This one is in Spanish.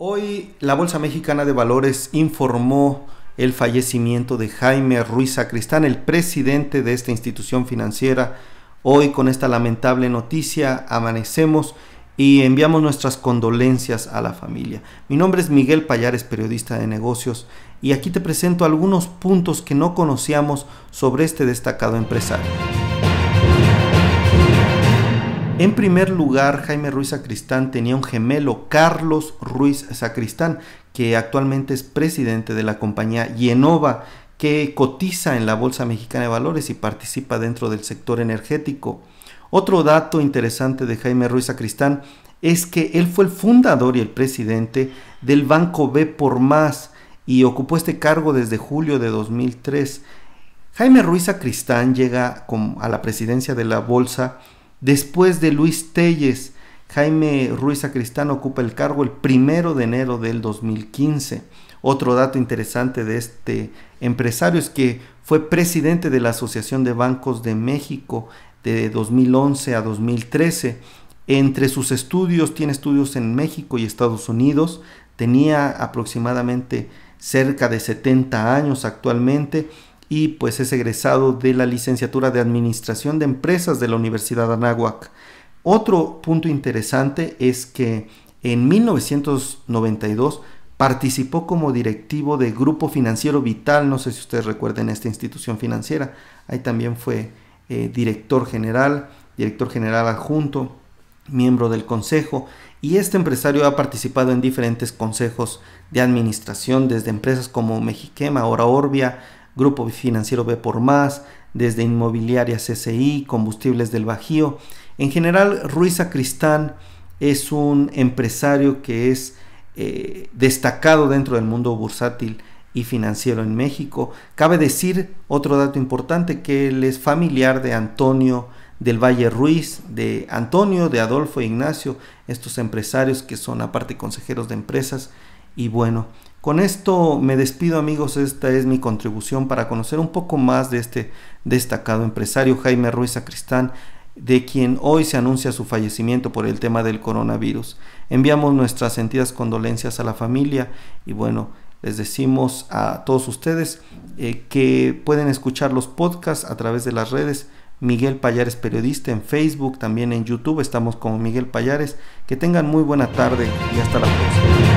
Hoy la Bolsa Mexicana de Valores informó el fallecimiento de Jaime Ruiz Sacristán, el presidente de esta institución financiera. Hoy con esta lamentable noticia amanecemos y enviamos nuestras condolencias a la familia. Mi nombre es Miguel Payares, periodista de negocios, y aquí te presento algunos puntos que no conocíamos sobre este destacado empresario. En primer lugar, Jaime Ruiz Sacristán tenía un gemelo, Carlos Ruiz Sacristán, que actualmente es presidente de la compañía Yenova, que cotiza en la Bolsa Mexicana de Valores y participa dentro del sector energético. Otro dato interesante de Jaime Ruiz Sacristán es que él fue el fundador y el presidente del Banco B por Más y ocupó este cargo desde julio de 2003. Jaime Ruiz Sacristán llega a la presidencia de la Bolsa Después de Luis Telles, Jaime Ruiz Sacristán ocupa el cargo el primero de enero del 2015. Otro dato interesante de este empresario es que fue presidente de la Asociación de Bancos de México de 2011 a 2013. Entre sus estudios tiene estudios en México y Estados Unidos. Tenía aproximadamente cerca de 70 años actualmente y pues es egresado de la licenciatura de Administración de Empresas de la Universidad Anáhuac. Otro punto interesante es que en 1992 participó como directivo de Grupo Financiero Vital, no sé si ustedes recuerden esta institución financiera, ahí también fue eh, director general, director general adjunto, miembro del consejo y este empresario ha participado en diferentes consejos de administración desde empresas como Mexiquema, ahora Orbia, Grupo Financiero B por Más, desde Inmobiliaria CCI, Combustibles del Bajío. En general, Ruiz Acristán es un empresario que es eh, destacado dentro del mundo bursátil y financiero en México. Cabe decir otro dato importante que él es familiar de Antonio del Valle Ruiz, de Antonio, de Adolfo e Ignacio, estos empresarios que son aparte consejeros de empresas. Y bueno, con esto me despido amigos, esta es mi contribución para conocer un poco más de este destacado empresario Jaime Ruiz Acristán, de quien hoy se anuncia su fallecimiento por el tema del coronavirus. Enviamos nuestras sentidas condolencias a la familia y bueno, les decimos a todos ustedes eh, que pueden escuchar los podcasts a través de las redes. Miguel Payares Periodista en Facebook, también en YouTube estamos con Miguel Payares. Que tengan muy buena tarde y hasta la próxima.